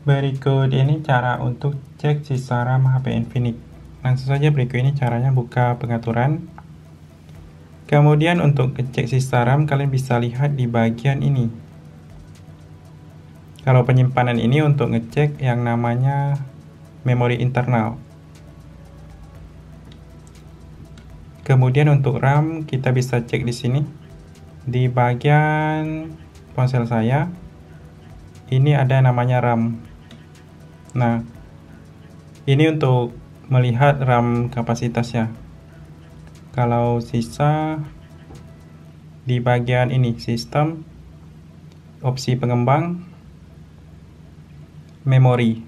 Berikut ini cara untuk cek sisa RAM HP Infinix. Langsung saja berikut ini caranya buka pengaturan. Kemudian untuk cek sisa RAM kalian bisa lihat di bagian ini. Kalau penyimpanan ini untuk ngecek yang namanya memori internal. Kemudian untuk RAM kita bisa cek di sini di bagian ponsel saya. Ini ada namanya RAM Nah, ini untuk melihat RAM kapasitas ya. Kalau sisa di bagian ini sistem opsi pengembang memori.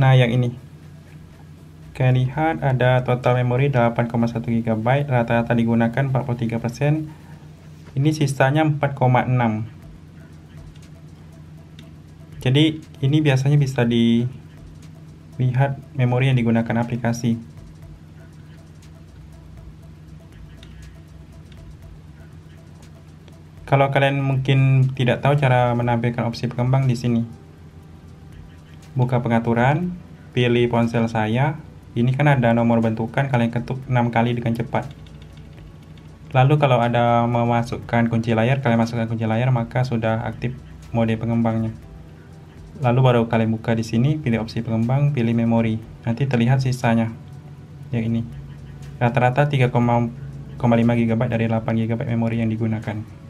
Nah, yang ini. Kalian lihat ada total memori 8,1 GB, rata-rata digunakan 43%. Ini sisanya 4,6 jadi ini biasanya bisa dilihat memori yang digunakan aplikasi. Kalau kalian mungkin tidak tahu cara menampilkan opsi pengembang di sini. Buka pengaturan, pilih ponsel saya. Ini kan ada nomor bentukan, kalian ketuk 6 kali dengan cepat. Lalu kalau ada memasukkan kunci layar, kalian masukkan kunci layar maka sudah aktif mode pengembangnya lalu baru kalian buka di sini pilih opsi pengembang pilih memori nanti terlihat sisanya yang ini rata-rata 3,5 GB dari 8 GB memori yang digunakan